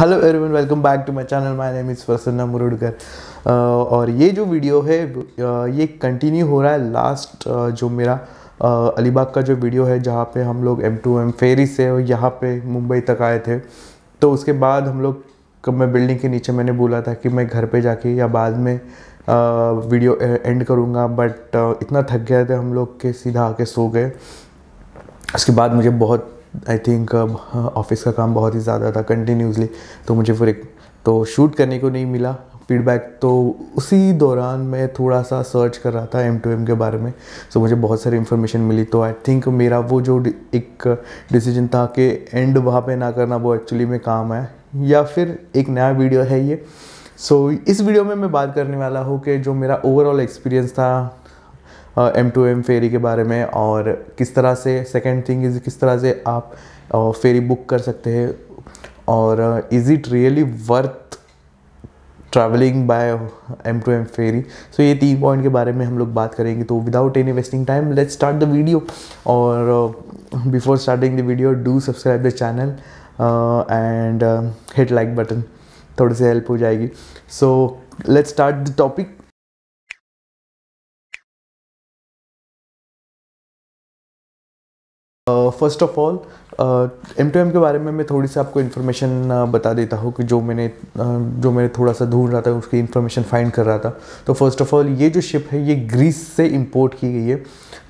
hello everyone welcome back to my channel my name is Prasanna Murudkar और ये जो video है ये कंटिन्यू हो रहा है लास्ट जो मेरा अलीबाग का जो वीडियो है जहाँ पे हम लोग एम टू एम फेरी से यहाँ पे मुंबई तक आए थे तो उसके बाद हम लोग कब मैं बिल्डिंग के नीचे मैंने बोला था कि मैं घर पे जाके या बाद में वीडियो एंड करूँगा बट इतना थक गया थे हम लोग के सीधा आके सो गए उसके बाद मुझे बहुत आई थिंक ऑफिस का काम बहुत ही ज़्यादा था कंटिन्यूसली तो मुझे फिर एक तो शूट करने को नहीं मिला फीडबैक तो उसी दौरान मैं थोड़ा सा सर्च कर रहा था एम टू एम के बारे में सो तो so, मुझे बहुत सारी इन्फॉर्मेशन मिली तो आई थिंक मेरा वो जो एक डिसीजन था कि एंड वहाँ पे ना करना वो एक्चुअली में काम है या फिर एक नया वीडियो है ये सो so, इस वीडियो में मैं बात करने वाला हूँ कि जो मेरा ओवरऑल एक्सपीरियंस था एम टू एम फेरी के बारे में और किस तरह से सेकेंड थिंग इज़ किस तरह से आप फेरी बुक कर सकते हैं और is it really worth travelling by M to M ferry so ये तीन पॉइंट के बारे में हम लोग बात करेंगे तो without any wasting time let's start the video और before starting the video do subscribe the channel and hit like button थोड़ी सी हेल्प हो जाएगी so let's start the topic first of all M to M के बारे में मैं थोड़ी सी आपको इन्फॉर्मेशन uh, बता देता हूँ कि जो मैंने uh, जो मैंने थोड़ा सा ढूंढ रहा था उसकी इन्फॉर्मेशन फाइंड कर रहा था तो फर्स्ट ऑफ ऑल ये जो शिप है ये ग्रीस से इम्पोर्ट की गई है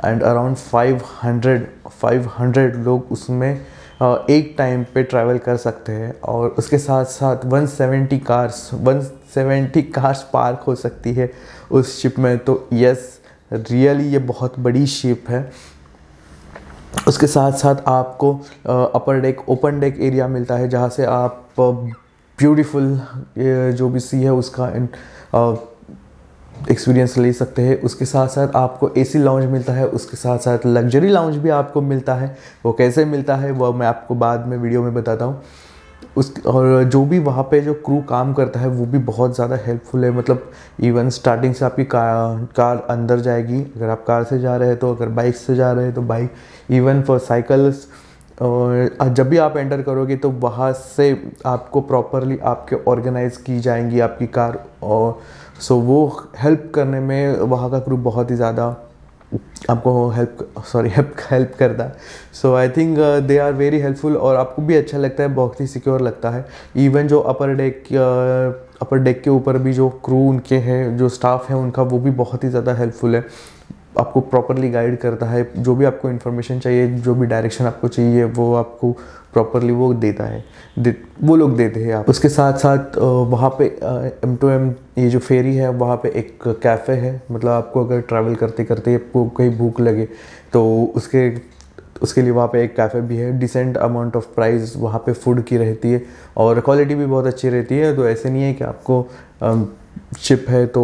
एंड अराउंड 500 500 लोग उसमें uh, एक टाइम पे ट्रैवल कर सकते हैं और उसके साथ साथ 170 कार्स 170 कार्स पार्क हो सकती है उस शिप में तो यस रियली ये बहुत बड़ी शिप है उसके साथ साथ आपको upper deck open deck area मिलता है जहाँ से आप ब्यूटीफुल जो भी सी है उसका एक्सपीरियंस ले सकते हैं उसके साथ साथ आपको एसी लाउंज मिलता है उसके साथ साथ लग्जरी लाउंज भी आपको मिलता है वो कैसे मिलता है वह मैं आपको बाद में वीडियो में बताता हूँ उस और जो भी वहाँ पे जो क्रू काम करता है वो भी बहुत ज़्यादा हेल्पफुल है मतलब इवन स्टार्टिंग से आपकी कार कार अंदर जाएगी अगर आप कार से जा रहे हैं तो अगर बाइक से जा रहे हैं तो बाइक इवन फॉर साइकिल्स और जब भी आप एंटर करोगे तो वहाँ से आपको प्रॉपरली आपके ऑर्गेनाइज की जाएंगी आपकी कार और सो वो हेल्प करने में वहाँ का क्रू बहुत ही ज़्यादा आपको हेल्प सॉरी हेल्प हेल्प करता है so I think they are very helpful और आपको भी अच्छा लगता है बहुत ही सिक्योर लगता है इवन जो अपर डेक अपर डेक के ऊपर भी जो क्रू उनके हैं जो स्टाफ है उनका वो भी बहुत ही ज़्यादा हेल्पफुल है आपको प्रॉपरली गाइड करता है जो भी आपको इन्फॉर्मेशन चाहिए जो भी डायरेक्शन आपको चाहिए वो आपको प्रॉपरली वो देता है दे, वो लोग देते हैं आप उसके साथ साथ वहाँ पे एम टू एम ये जो फेरी है वहाँ पे एक कैफ़े है मतलब आपको अगर ट्रैवल करते करते आपको कहीं भूख लगे तो उसके उसके लिए वहाँ पे एक कैफ़े भी है डिसेंट अमाउंट ऑफ प्राइस वहाँ पे फूड की रहती है और क्वालिटी भी बहुत अच्छी रहती है तो ऐसे नहीं है कि आपको चिप है तो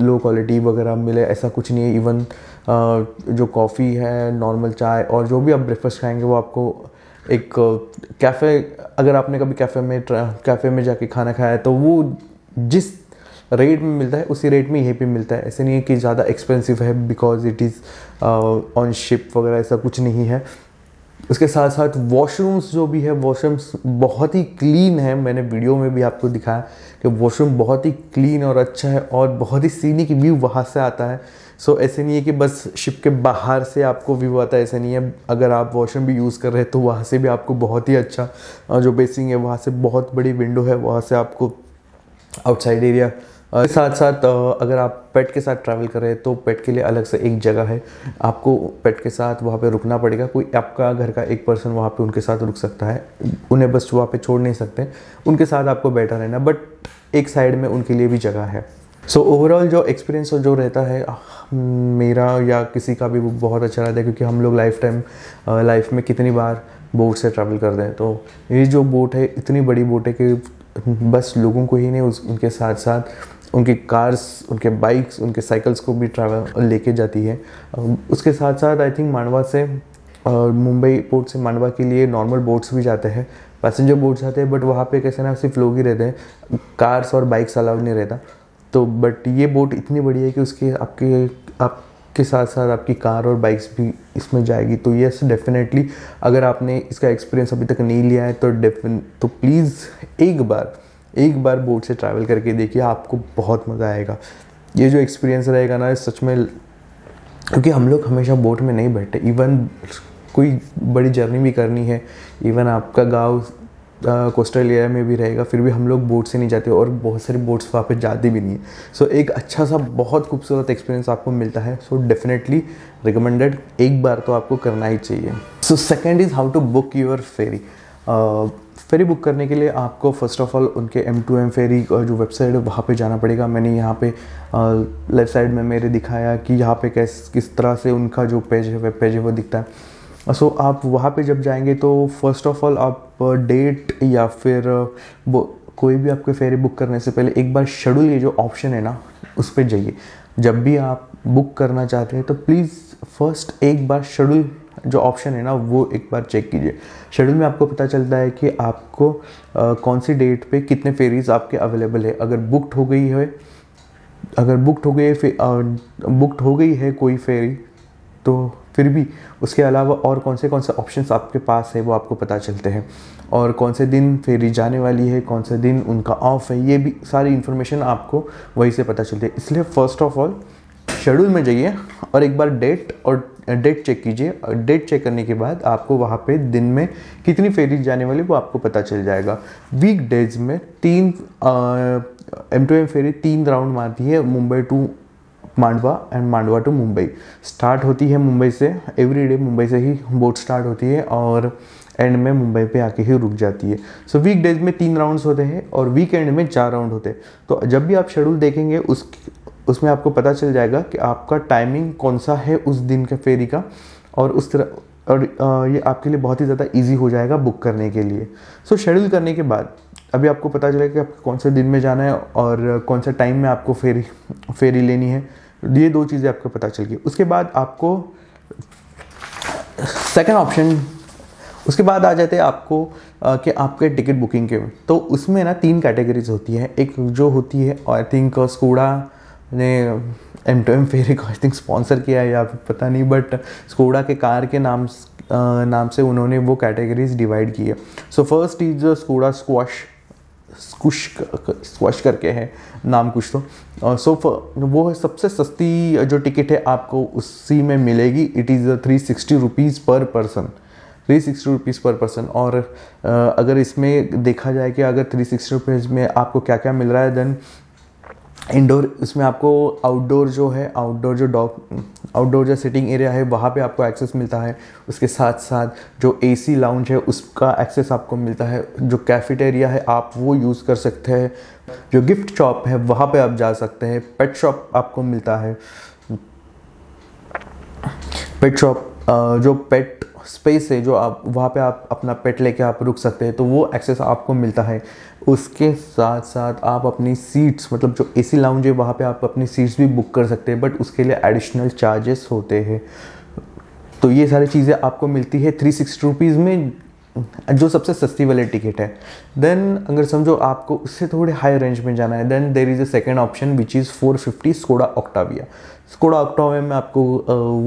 लो क्वालिटी वगैरह मिले ऐसा कुछ नहीं है इवन जो कॉफ़ी है नॉर्मल चाय और जो भी आप ब्रेकफास्ट खाएंगे वो आपको एक कैफ़े अगर आपने कभी कैफ़े में कैफ़े में जाके खाना खाया है तो वो जिस रेट में मिलता है उसी रेट में यहीं पे मिलता है ऐसे नहीं है कि ज़्यादा एक्सपेंसिव है because it is on ship वगैरह ऐसा कुछ नहीं है उसके साथ साथ वॉशरूम्स जो भी है वॉशरूम्स बहुत ही क्लीन है मैंने वीडियो में भी आपको दिखाया कि वॉशरूम बहुत ही क्लीन और अच्छा है और बहुत ही सीनिक व्यू वहाँ से आता है सो so, ऐसे नहीं है कि बस शिप के बाहर से आपको व्यू आता है ऐसे नहीं है अगर आप वॉशरूम भी यूज़ कर रहे हैं तो वहाँ से भी आपको बहुत ही अच्छा जो बेसिंग है वहाँ से बहुत बड़ी विंडो है वहाँ से आपको आउटसाइड एरिया साथ साथ अगर आप पेट के साथ ट्रैवल कर रहे हैं तो पेट के लिए अलग से एक जगह है आपको पेट के साथ वहाँ पे रुकना पड़ेगा कोई आपका घर का एक पर्सन वहाँ पे उनके साथ रुक सकता है उन्हें बस वहाँ पे छोड़ नहीं सकते उनके साथ आपको बैठा रहना बट एक साइड में उनके लिए भी जगह है सो so, ओवरऑल जो एक्सपीरियंस और जो रहता है मेरा या किसी का भी वो बहुत अच्छा रहता है क्योंकि हम लोग लाइफ टाइम लाइफ में कितनी बार बोट से ट्रैवल करते हैं तो ये जो बोट है इतनी बड़ी बोट है कि बस लोगों को ही नहीं उस उनके साथ साथ उनकी कार्स उनके बाइक्स उनके साइकिल्स को भी ट्रैवल लेके जाती है उसके साथ साथ आई थिंक मांडवा से और मुंबई पोर्ट से मांडवा के लिए नॉर्मल बोट्स भी जाते हैं पैसेंजर बोट्स आते हैं बट वहाँ पे कैसे ना सिर्फ लोग ही रहते हैं कार्स और बाइक्स अलाउड नहीं रहता तो बट ये बोट इतनी बड़ी है कि उसके आपके आपके साथ साथ आपकी कार और बाइक्स भी इसमें जाएगी तो यस डेफिनेटली अगर आपने इसका एक्सपीरियंस अभी तक नहीं लिया है तो डेफिन तो प्लीज़ एक बार एक बार बोट से ट्रैवल करके देखिए आपको बहुत मज़ा आएगा ये जो एक्सपीरियंस रहेगा ना सच में क्योंकि हम लोग हमेशा बोट में नहीं बैठे इवन कोई बड़ी जर्नी भी करनी है इवन आपका गांव कोस्टल एरिया में भी रहेगा फिर भी हम लोग बोट से नहीं जाते और बहुत सारी बोट्स वहाँ पे जाती भी नहीं है सो so, एक अच्छा सा बहुत खूबसूरत एक्सपीरियंस आपको मिलता है सो डेफिनेटली रिकमेंडेड एक बार तो आपको करना ही चाहिए so second is how to book your ferry ferry book करने के लिए आपको फ़र्स्ट ऑफ़ ऑल उनके एम टू एम फेरी जो वेबसाइट है वहाँ पे जाना पड़ेगा मैंने यहाँ पे लेफ़्ट साइड में मेरे दिखाया कि यहाँ पे कैस किस तरह से उनका जो पेज है वेब पेज है वो दिखता है सो uh, so, आप वहाँ पे जब जाएंगे तो फर्स्ट ऑफ ऑल आप डेट uh, या फिर uh, कोई भी आपके फेरी बुक करने से पहले एक बार शेड्यूल ये जो ऑप्शन है ना उस पर जाइए जब भी आप बुक करना चाहते हैं तो प्लीज़ फर्स्ट एक बार शेड्यूल जो ऑप्शन है ना वो एक बार चेक कीजिए शेड्यूल में आपको पता चलता है कि आपको आ, कौन सी डेट पे कितने फेरीज आपके अवेलेबल है अगर बुकड हो गई है अगर बुकड हो गई है बुकड हो गई है कोई फेरी तो फिर भी उसके अलावा और कौन से कौन से ऑप्शन आपके पास है वो आपको पता चलते हैं और कौन से दिन फेरी जाने वाली है कौन से दिन उनका ऑफ है ये भी सारी इन्फॉर्मेशन आपको वहीं से पता चलती है इसलिए फर्स्ट ऑफ ऑल शेड्यूल में जाइए और एक बार डेट और डेट चेक कीजिए और डेट चेक करने के बाद आपको वहाँ पे दिन में कितनी फेरी जाने वाली वो आपको पता चल जाएगा वीक डेज में तीन एम टू एम फेरी तीन राउंड मारती है Mumbai to Mandwa and Mandwa to Mumbai start होती है मुंबई से एवरी डे मुंबई से ही बोट स्टार्ट होती है और एंड में मुंबई पे आके ही रुक जाती है सो वीक डेज में तीन राउंड्स होते हैं और वीकेंड में चार राउंड होते हैं तो जब भी आप शेड्यूल देखेंगे उस उसमें आपको पता चल जाएगा कि आपका टाइमिंग कौन सा है उस दिन के फेरी का और उस तरह और ये आपके लिए बहुत ही ज़्यादा इजी हो जाएगा बुक करने के लिए सो so, शेड्यूल करने के बाद अभी आपको पता चलेगा कि आपको कौन से दिन में जाना है और कौन से टाइम में आपको फेरी फेरी लेनी है ये दो चीज़ें आपको पता चल गई उसके बाद आपको सेकेंड ऑप्शन उसके बाद आ जाते हैं आपको कि आपके टिकट बुकिंग के तो उसमें ना तीन कैटेगरीज होती है एक जो होती है आई थिंक स्कूडा ने एम टू एम फेर को आई थिंक स्पॉन्सर किया है या फिर पता नहीं बट स्कोडा के कार के नाम नाम से उन्होंने वो कैटेगरीज डिवाइड की है so first is Skoda squash squash squash करके है नाम कुछ तो सो so, वो है सबसे सस्ती जो टिकट है आपको उसी में मिलेगी it is three sixty rupees per person three sixty rupees per person और अगर इसमें देखा जाए कि अगर थ्री सिक्सटी रुपीज़ में आपको क्या क्या मिल रहा है देन इंडोर इसमें आपको आउटडोर जो है आउटडोर जो डॉग आउटडोर जो सिटिंग एरिया है वहाँ पे आपको एक्सेस मिलता है उसके साथ साथ जो एसी लाउंज है उसका एक्सेस आपको मिलता है जो कैफेटेरिया है आप वो यूज़ कर सकते हैं जो गिफ्ट शॉप है वहाँ पे आप जा सकते हैं पेट शॉप आपको मिलता है पेट शॉप जो पेट स्पेस है जो आप वहाँ पे आप अपना पेट लेके आप रुक सकते हैं तो वो एक्सेस आपको मिलता है उसके साथ साथ आप अपनी सीट्स मतलब जो एसी लाउंज है वहाँ पे आप अपनी सीट्स भी बुक कर सकते हैं बट उसके लिए एडिशनल चार्जेस होते हैं तो ये सारी चीज़ें आपको मिलती है थ्री सिक्सटी रुपीज़ में जो सबसे सस्ती वाली टिकट है देन अगर समझो आपको उससे थोड़े हाई रेंज में जाना है then there is a second option which is four fifty soda Octavia Skoda Octavia में आपको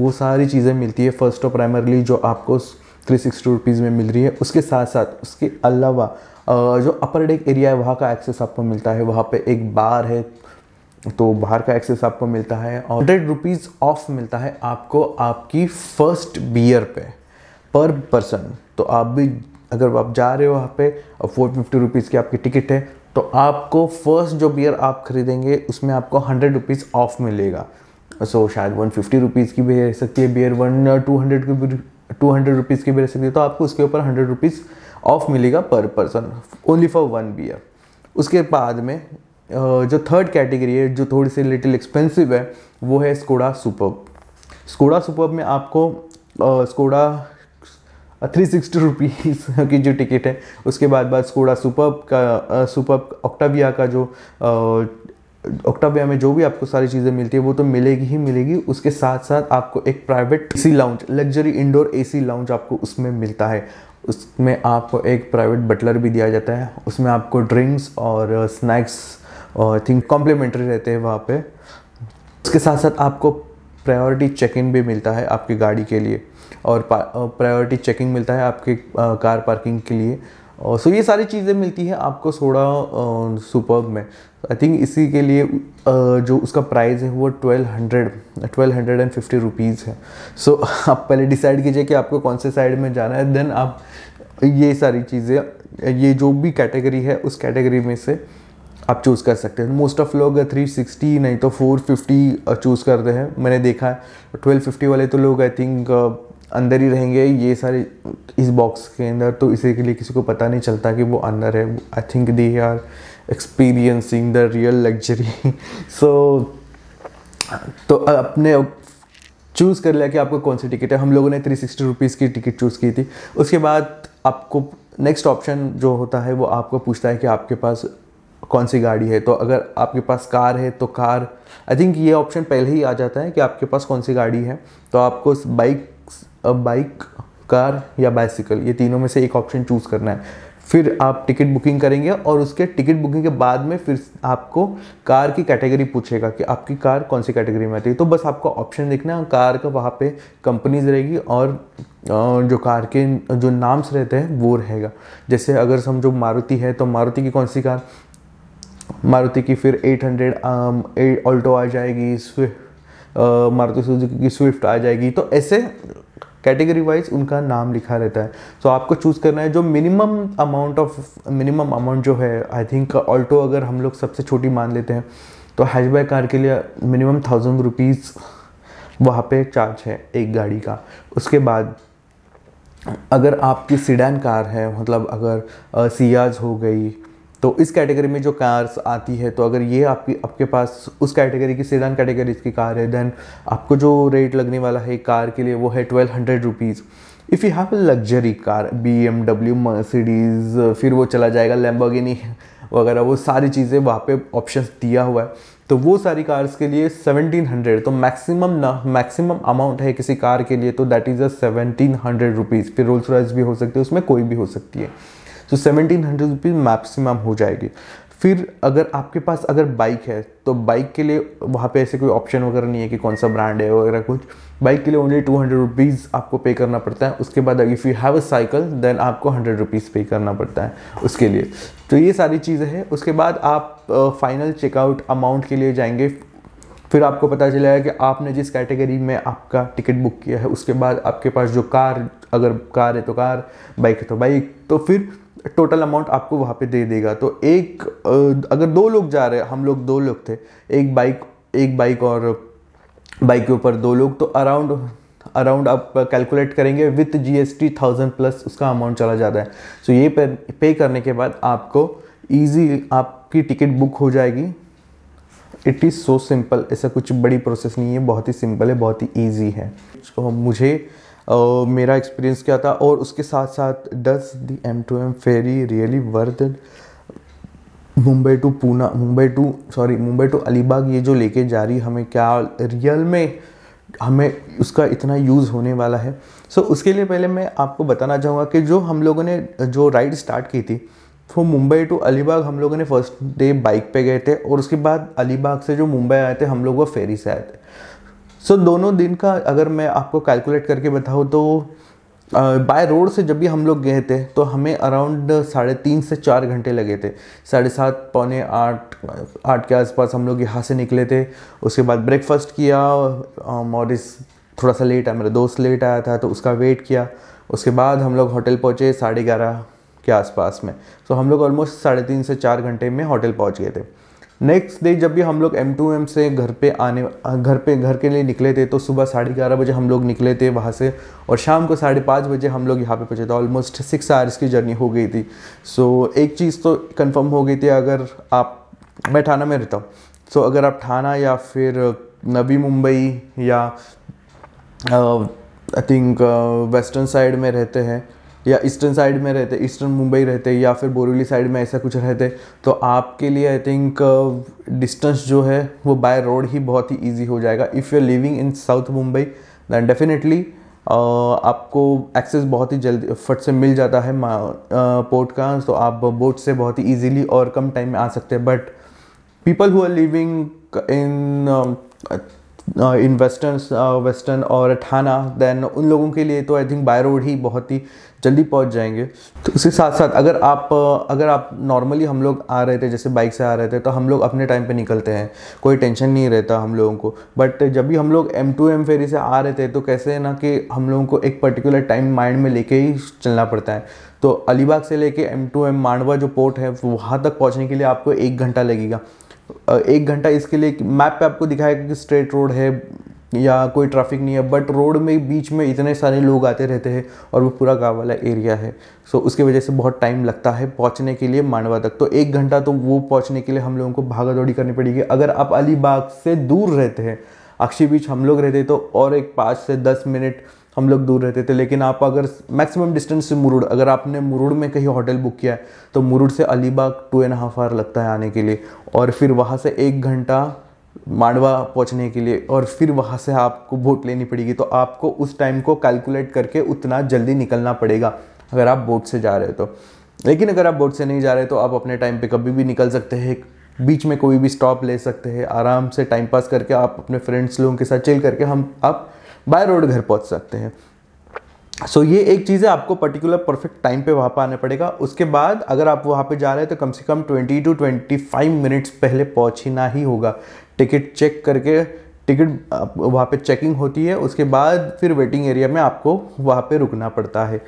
वो सारी चीज़ें मिलती है फर्स्ट और प्राइमरली जो आपको थ्री सिक्सटी रुपीज़ में मिल रही है उसके साथ साथ उसके अलावा जो अपर डेक एरिया है वहाँ का एक्सेस आपको मिलता है वहाँ पे एक बार है तो बाहर का एक्सेस आपको मिलता है और हंड्रेड रुपीज़ ऑफ मिलता है आपको आपकी फर्स्ट बियर पे पर पर्सन तो आप भी अगर आप जा रहे हो वहाँ पे और फोर फिफ्टी रुपीज़ की आपकी टिकट है तो आपको फर्स्ट जो बियर आप खरीदेंगे उसमें आपको हंड्रेड रुपीज़ ऑफ मिलेगा सो so, शायद वन फिफ्टी रुपीज़ की भी रह सकती है बियर वन टू हंड्रेड की टू हंड्रेड रुपीज़ की भी रह सकती है तो आपको उसके ऊपर हंड्रेड रुपीज़ ऑफ मिलेगा per person only for one beer उसके बाद में uh, जो थर्ड कैटेगरी है जो थोड़ी सी लिटिल एक्सपेंसिव है वो है स्कोडा सुपर स्कोडा सुपर में आपको स्कोडा थ्री सिक्सटी रुपीज़ की जो टिकट है उसके बाद बाद स्कोडा सुपर का सुपर uh, ऑक्टाविया का जो uh, ऑक्टाविया में जो भी आपको सारी चीज़ें मिलती है वो तो मिलेगी ही मिलेगी उसके साथ साथ आपको एक private sea lounge luxury indoor sea lounge आपको उसमें मिलता है उसमें आपको एक प्राइवेट बटलर भी दिया जाता है उसमें आपको ड्रिंक्स और स्नैक्स uh, और थिंक कॉम्प्लीमेंट्री रहते हैं वहाँ पे उसके साथ साथ आपको प्रायोरिटी चेक इन भी मिलता है आपकी गाड़ी के लिए और प्रायोरिटी चेकिंग uh, मिलता है आपके कार uh, पार्किंग के लिए सो ये सारी चीज़ें मिलती है आपको सोडा सुपर में आई थिंक इसी के लिए जो उसका प्राइस है वो twelve hundred twelve hundred and fifty rupees है सो so, आप पहले डिसाइड कीजिए कि आपको कौन से साइड में जाना है देन आप ये सारी चीज़ें ये जो भी कैटेगरी है उस कैटेगरी में से आप चूज़ कर सकते हैं मोस्ट ऑफ लोग 360 नहीं तो 450 चूज़ करते हैं मैंने देखा है फिफ्टी वाले तो लोग आई थिंक अंदर ही रहेंगे ये सारे इस बॉक्स के अंदर तो इसी के लिए किसी को पता नहीं चलता कि वो अंदर है I think they are experiencing the real luxury so तो अपने चूज़ कर लिया कि आपको कौन सी टिकट है हम लोगों ने थ्री सिक्सटी रुपीज़ की टिकट चूज़ की थी उसके बाद आपको नेक्स्ट ऑप्शन जो होता है वो आपको पूछता है कि आपके पास कौन सी गाड़ी है तो अगर आपके पास कार है तो कार आई थिंक ये ऑप्शन पहले ही आ जाता है कि आपके पास कौन सी गाड़ी है तो आपको बाइक बाइक कार या बाइसिकल ये तीनों में से एक ऑप्शन चूज़ करना है फिर आप टिकट बुकिंग करेंगे और उसके टिकट बुकिंग के बाद में फिर आपको कार की कैटेगरी पूछेगा कि आपकी कार कौन सी कैटेगरी में आती है तो बस आपको ऑप्शन देखना है कार का वहाँ पे कंपनीज रहेगी और जो कार के जो नाम्स रहते हैं वो रहेगा जैसे अगर समझो मारुति है तो मारुति की कौन सी कार मारुति की फिर 800 हंड्रेड ऑल्टो आ जाएगी स्विफ्ट मारुति सुजुकी की स्विफ्ट आ जाएगी तो ऐसे कैटेगरी वाइज उनका नाम लिखा रहता है सो so, आपको चूज़ करना है जो minimum amount of minimum amount जो है आई थिंक ऑल्टो अगर हम लोग सबसे छोटी मान लेते हैं तो हैचबैक कार के लिए मिनिमम थाउजेंड रुपीज़ वहाँ पे चार्ज है एक गाड़ी का उसके बाद अगर आपकी सीडान कार है मतलब अगर सियाज हो गई तो इस कैटेगरी में जो कार्स आती है तो अगर ये आपकी आपके पास उस कैटेगरी की सेडान कैटेगरी की कार है देन आपको जो रेट लगने वाला है कार के लिए वो है twelve hundred rupees if you have a luxury car B M W Mercedes फिर वो चला जाएगा लैम्बोगिनी वगैरह वो सारी चीज़ें वहाँ पे ऑप्शन दिया हुआ है तो वो सारी कार्स के लिए सेवनटीन हंड्रेड तो मैक्सिमम ना मैक्सिमम अमाउंट है किसी कार के लिए तो that is a seventeen hundred rupees फिर रोल्स रॉयस भी हो सकती है उसमें कोई भी हो सकती है तो सेवनटीन हंड्रेड रुपीज़ मैक्सिमम हो जाएगी फिर अगर आपके पास अगर बाइक है तो बाइक के लिए वहाँ पे ऐसे कोई ऑप्शन वगैरह नहीं है कि कौन सा ब्रांड है वगैरह कुछ बाइक के लिए ओनली टू हंड्रेड रुपीज़ आपको पे करना पड़ता है उसके बाद if you have a cycle then आपको हंड्रेड रुपीज़ पे करना पड़ता है उसके लिए तो ये सारी चीज़ें हैं उसके बाद आप फाइनल चेकआउट अमाउंट के लिए जाएंगे फिर आपको पता चलेगा कि आपने जिस कैटेगरी में आपका टिकट बुक किया है उसके बाद आपके पास जो कार अगर कार है तो कार बाइक है तो बाइक तो फिर टोटल अमाउंट आपको वहाँ पे दे देगा तो एक अगर दो लोग जा रहे हम लोग दो लोग थे एक बाइक एक बाइक और बाइक के ऊपर दो लोग तो अराउंड अराउंड आप कैलकुलेट करेंगे with G T thousand plus उसका अमाउंट चला जाता है सो so ये पे पे करने के बाद आपको ईजी आपकी टिकट बुक हो जाएगी इट इज़ सो सिंपल ऐसा कुछ बड़ी प्रोसेस नहीं है बहुत ही सिंपल है बहुत ही ईजी है so, तो मुझे और मेरा एक्सपीरियंस क्या था और उसके साथ साथ does the M to M ferry really worth Mumbai to Poona Mumbai to sorry Mumbai to Alibag ये जो लेके जा रही हमें क्या रियल में हमें उसका इतना यूज़ होने वाला है सो so, उसके लिए पहले मैं आपको बताना चाहूँगा कि जो हम लोगों ने जो राइड स्टार्ट की थी वो मुंबई टू अलीबाग हम लोगों ने फर्स्ट डे बाइक पे गए थे और उसके बाद अलीबाग से जो मुंबई आए थे हम लोग वो फेरी से आए थे सो so, दोनों दिन का अगर मैं आपको कैलकुलेट करके बताऊँ तो बाय रोड से जब भी हम लोग गए थे तो हमें अराउंड साढ़े तीन से चार घंटे लगे थे साढ़े सात पौने आठ आठ के आसपास हम लोग यहाँ से निकले थे उसके बाद ब्रेकफास्ट किया मॉरिस थोड़ा सा लेट आया मेरा दोस्त लेट आया था तो उसका वेट किया उसके बाद हम लोग होटल पहुँचे साढ़े ग्यारह के आसपास में सो so, हम लोग ऑलमोस्ट साढ़े तीन से चार घंटे में होटल पहुँच गए थे नेक्स्ट डे जब भी हम लोग एम टू एम से घर पे आने घर पे घर के लिए निकले थे तो सुबह साढ़े ग्यारह बजे हम लोग निकले थे वहाँ से और शाम को साढ़े पाँच बजे हम लोग यहाँ पे पहुँचे थे ऑलमोस्ट सिक्स आवर्स की जर्नी हो गई थी सो so, एक चीज़ तो कंफर्म हो गई थी अगर आप मैं थाना में रहता हूँ सो so, अगर आप थाना या फिर नवी मुंबई या आई थिंक वेस्टर्न साइड में रहते हैं या ईस्टर्न साइड में रहते ईस्टर्न मुंबई रहते या फिर बोरेली साइड में ऐसा कुछ रहते तो आपके लिए आई थिंक डिस्टेंस जो है वो बाय रोड ही बहुत ही ईजी हो जाएगा if you are living in south Mumbai then definitely आपको एक्सेस बहुत ही जल्दी फट से मिल जाता है पोर्ट uh, का तो आप बोट से बहुत ही ईजीली और कम टाइम में आ सकते हैं but people who are living in in western western और ठाना देन उन लोगों के लिए तो आई थिंक बाय रोड ही बहुत ही जल्दी पहुंच जाएंगे तो उसके साथ साथ अगर आप अगर आप नॉर्मली हम लोग आ रहे थे जैसे बाइक से आ रहे थे तो हम लोग अपने टाइम पे निकलते हैं कोई टेंशन नहीं रहता हम लोगों को बट जब भी हम लोग एम टू एम फेरी से आ रहे थे तो कैसे है ना कि हम लोगों को एक पर्टिकुलर टाइम माइंड में लेके ही चलना पड़ता है तो अलीबाग से लेके एम टू एम मांडवा जो पोर्ट है वहाँ तक पहुँचने के लिए आपको एक घंटा लगेगा एक घंटा इसके लिए मैप पे आपको दिखाएगा कि स्ट्रेट रोड है या कोई ट्रैफिक नहीं है बट रोड में बीच में इतने सारे लोग आते रहते हैं और वो पूरा गाँव वाला एरिया है सो so, उसकी वजह से बहुत टाइम लगता है पहुँचने के लिए मांडवा तक तो एक घंटा तो वो पहुँचने के लिए हम लोगों को भागा दौड़ी करनी पड़ेगी अगर आप अलीबाग से दूर रहते हैं अक्षी बीच हम लोग रहते तो और एक पाँच से दस मिनट हम लोग दूर रहते थे लेकिन आप अगर मैक्सिमम डिस्टेंस से मुरुड अगर आपने मुरुड में कहीं होटल बुक किया है तो मुरुड से Alibag two and half hour लगता है आने के लिए और फिर वहाँ से एक घंटा मांडवा पहुंचने के लिए और फिर वहाँ से आपको बोट लेनी पड़ेगी तो आपको उस टाइम को कैलकुलेट करके उतना जल्दी निकलना पड़ेगा अगर आप बोट से जा रहे हो तो लेकिन अगर आप बोट से नहीं जा रहे तो आप अपने टाइम पे कभी भी निकल सकते हैं बीच में कोई भी स्टॉप ले सकते हैं आराम से टाइम पास करके आप अपने फ्रेंड्स लोगों के साथ चिल करके हम आप बाय रोड घर पहुंच सकते हैं सो so, ये एक चीज़ है आपको पर्टिकुलर परफेक्ट टाइम पे वहाँ पर आना पड़ेगा उसके बाद अगर आप वहाँ पे जा रहे हैं तो कम से कम 20 टू 25 मिनट्स पहले पहुँचना ही होगा टिकट चेक करके टिकट वहाँ पे चेकिंग होती है उसके बाद फिर वेटिंग एरिया में आपको वहाँ पे रुकना पड़ता है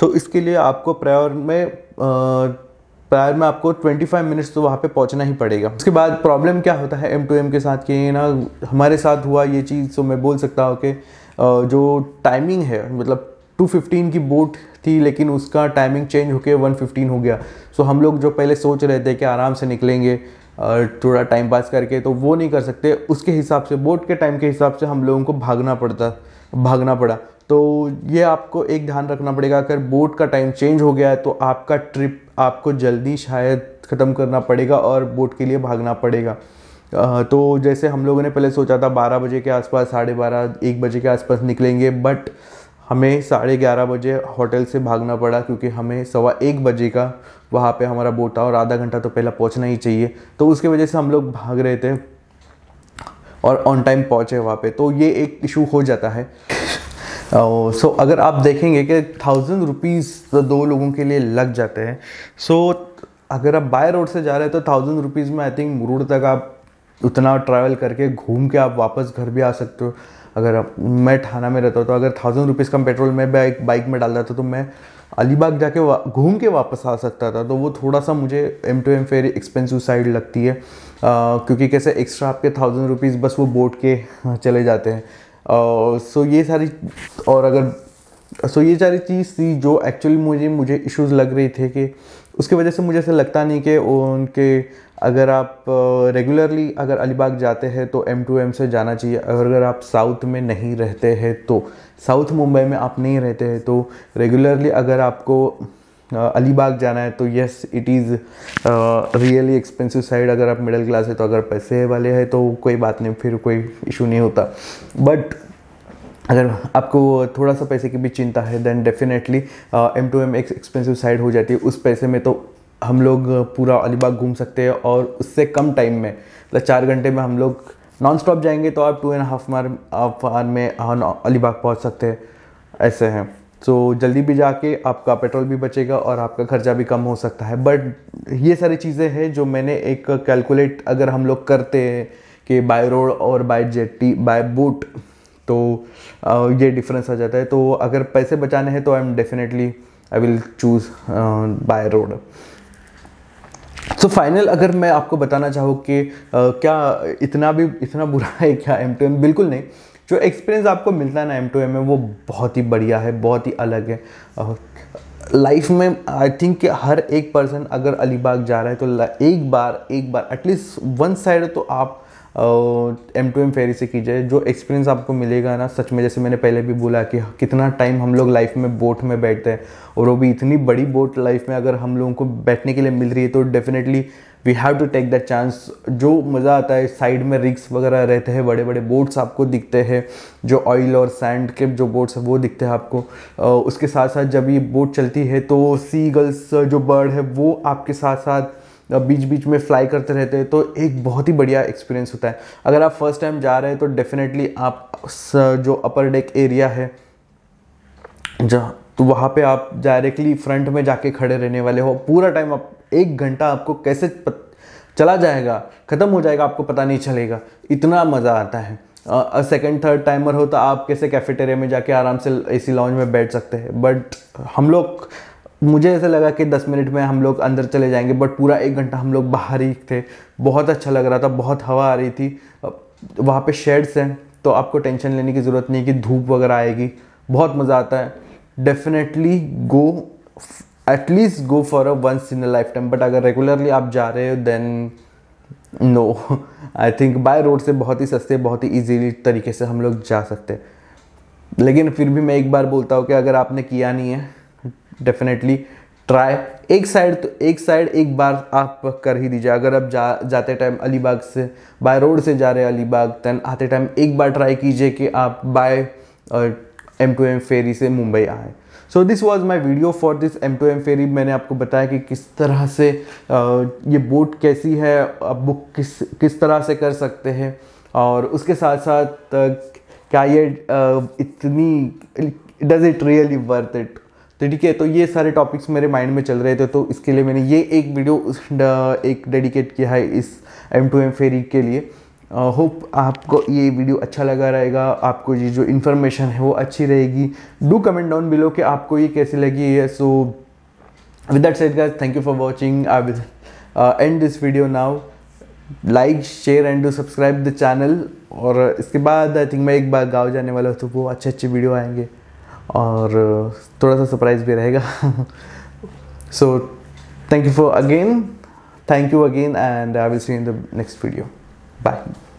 सो so, इसके लिए आपको प्रायर में प्रायर में आपको 25 मिनट्स तो वहाँ पे पहुँचना ही पड़ेगा उसके बाद प्रॉब्लम क्या होता है एम टू एम के साथ कि ना हमारे साथ हुआ ये चीज़ तो मैं बोल सकता हूँ कि जो टाइमिंग है मतलब 215 की बोट थी लेकिन उसका टाइमिंग चेंज होकर 115 हो गया सो so, हम लोग जो पहले सोच रहे थे कि आराम से निकलेंगे थोड़ा टाइम पास करके तो वो नहीं कर सकते उसके हिसाब से बोर्ड के टाइम के हिसाब से हम लोगों को भागना पड़ता भागना पड़ा तो ये आपको एक ध्यान रखना पड़ेगा अगर बोट का टाइम चेंज हो गया है तो आपका ट्रिप आपको जल्दी शायद ख़त्म करना पड़ेगा और बोट के लिए भागना पड़ेगा तो जैसे हम लोगों ने पहले सोचा था 12 बजे के आसपास साढ़े बारह एक बजे के आसपास निकलेंगे बट हमें साढ़े ग्यारह बजे होटल से भागना पड़ा क्योंकि हमें सवा एक बजे का वहाँ पे हमारा बोट था और आधा घंटा तो पहला पहुँचना ही चाहिए तो उसकी वजह से हम लोग भाग रहे थे और ऑन टाइम पहुँचे वहाँ पे तो ये एक इशू हो जाता है सो uh, oh, so, अगर आप देखेंगे कि थाउजेंड रुपीज़ तो दो लोगों के लिए लग जाते हैं सो so, अगर आप बाय रोड से जा रहे हैं तो थाउजेंड रुपीज़ में आई थिंक मुरूड तक आप उतना ट्रैवल करके घूम के आप वापस घर भी आ सकते हो अगर आप मैं थाना में रहता तो अगर थाउजेंड रुपीज़ का पेट्रोल मैं बाइक बाइक में डाल था तो मैं अलीबाग जाके घूम के वापस आ सकता था तो वो थोड़ा सा मुझे M to M fare expensive side लगती है आ, क्योंकि कैसे एक्स्ट्रा आपके थाउजेंड रुपीज़ बस वो बोट के हाँ, चले जाते हैं सो ये सारी और अगर सो ये सारी चीज़ थी जो एक्चुअली मुझे मुझे इश्यूज लग रही थे कि उसकी वजह से मुझे ऐसा लगता नहीं कि उनके अगर आप रेगुलरली अगर अलीबाग जाते हैं तो एम टू एम से जाना चाहिए अगर आप साउथ में नहीं रहते हैं तो साउथ मुंबई में आप नहीं रहते हैं तो रेगुलरली अगर आपको अलीबाग जाना है तो yes it is really expensive side अगर आप मिडिल क्लास है तो अगर पैसे वाले हैं तो कोई बात नहीं फिर कोई इशू नहीं होता बट अगर आपको थोड़ा सा पैसे की भी चिंता है then definitely M to M expensive side हो जाती है उस पैसे में तो हम लोग पूरा अलीबाग घूम सकते हैं और उससे कम टाइम में मतलब चार घंटे में हम लोग नॉन स्टॉप जाएंगे तो आप टू एंड हाफ मार हाफ आवर में अलीबाग पहुंच सकते हैं ऐसे हैं सो so, जल्दी भी जाके आपका पेट्रोल भी बचेगा और आपका खर्चा भी कम हो सकता है बट ये सारी चीज़ें हैं जो मैंने एक कैलकुलेट अगर हम लोग करते हैं कि बाय रोड और बाय जेटी बाय बूट तो ये डिफरेंस आ जाता है तो अगर पैसे बचाने हैं तो I am definitely I will choose by road so so, final अगर मैं आपको बताना चाहूँ कि क्या इतना भी इतना बुरा है क्या एम टू एम बिल्कुल नहीं जो एक्सपीरियंस आपको मिलता है ना एम टू एम में वो बहुत ही बढ़िया है बहुत ही अलग है लाइफ में आई थिंक कि हर एक पर्सन अगर अलीबाग जा रहा है तो एक बार एक बार एटलीस्ट वन साइड तो आप एम टू एम फेरी से कीजिए जो एक्सपीरियंस आपको मिलेगा ना सच में जैसे मैंने पहले भी बोला कि कितना टाइम हम लोग लाइफ में बोट में बैठते हैं और वो भी इतनी बड़ी बोट लाइफ में अगर हम लोगों को बैठने के लिए मिल रही है तो definitely we have to take that chance जो मज़ा आता है साइड में रिक्स वगैरह रहते हैं बड़े बड़े बोट्स आपको दिखते हैं जो ऑयल और सैंड के जो बोट्स हैं वो दिखते हैं आपको उसके साथ साथ जब ये बोट चलती है तो सी गल्स जो बर्ड है वो आपके साथ साथ बीच बीच में फ्लाई करते रहते हैं तो एक बहुत ही बढ़िया एक्सपीरियंस होता है अगर आप फर्स्ट टाइम जा रहे हैं तो डेफिनेटली आप जो अपर डेक एरिया है जहाँ तो वहाँ पे आप डायरेक्टली फ्रंट में जाके खड़े रहने वाले हो पूरा टाइम आप एक घंटा आपको कैसे पत, चला जाएगा ख़त्म हो जाएगा आपको पता नहीं चलेगा इतना मज़ा आता है सेकेंड थर्ड टाइमर हो तो आप कैसे कैफेटेरिया में जाके आराम से ए लाउंज में बैठ सकते हैं बट हम लोग मुझे ऐसा लगा कि 10 मिनट में हम लोग अंदर चले जाएंगे बट पूरा एक घंटा हम लोग बाहर ही थे बहुत अच्छा लग रहा था बहुत हवा आ रही थी वहाँ पे शेड्स हैं तो आपको टेंशन लेने की ज़रूरत नहीं कि धूप वगैरह आएगी बहुत मज़ा आता है definitely go at least go for a once in a lifetime but अगर रेगुलरली आप जा रहे हो then no I think by road से बहुत ही सस्ते बहुत ही ईजीली तरीके से हम लोग जा सकते लेकिन फिर भी मैं एक बार बोलता हूँ कि अगर आपने किया नहीं है डेफिनेटली ट्राई एक साइड तो एक साइड एक बार आप कर ही दीजिए अगर आप जा जाते टाइम अलीबाग से बाय रोड से जा रहे हैं अलीबाग दैन आते टाइम एक बार ट्राई कीजिए कि आप by M to M ferry से मुंबई आए so this was my video for this M to M ferry मैंने आपको बताया कि किस तरह से uh, ये बोट कैसी है आप बुक किस किस तरह से कर सकते हैं और उसके साथ साथ uh, क्या ये uh, इतनी does it really worth it तो ठीक है तो ये सारे टॉपिक्स मेरे माइंड में चल रहे थे तो इसके लिए मैंने ये एक वीडियो एक डेडिकेट किया है इस एम टू एम फेरी के लिए होप uh, आपको ये वीडियो अच्छा लगा रहेगा आपको ये जो इन्फॉर्मेशन है वो अच्छी रहेगी डू कमेंट डाउन बिलो कि आपको ये कैसी लगी है so with that set guys thank you for watching I will end this video now like share and do subscribe the channel और इसके बाद आई थिंक मैं एक बार गाँव जाने वाला हूँ तो वो अच्छे अच्छे वीडियो आएंगे और थोड़ा सा सरप्राइज भी रहेगा so thank you for again thank you again and I will see in the next video bye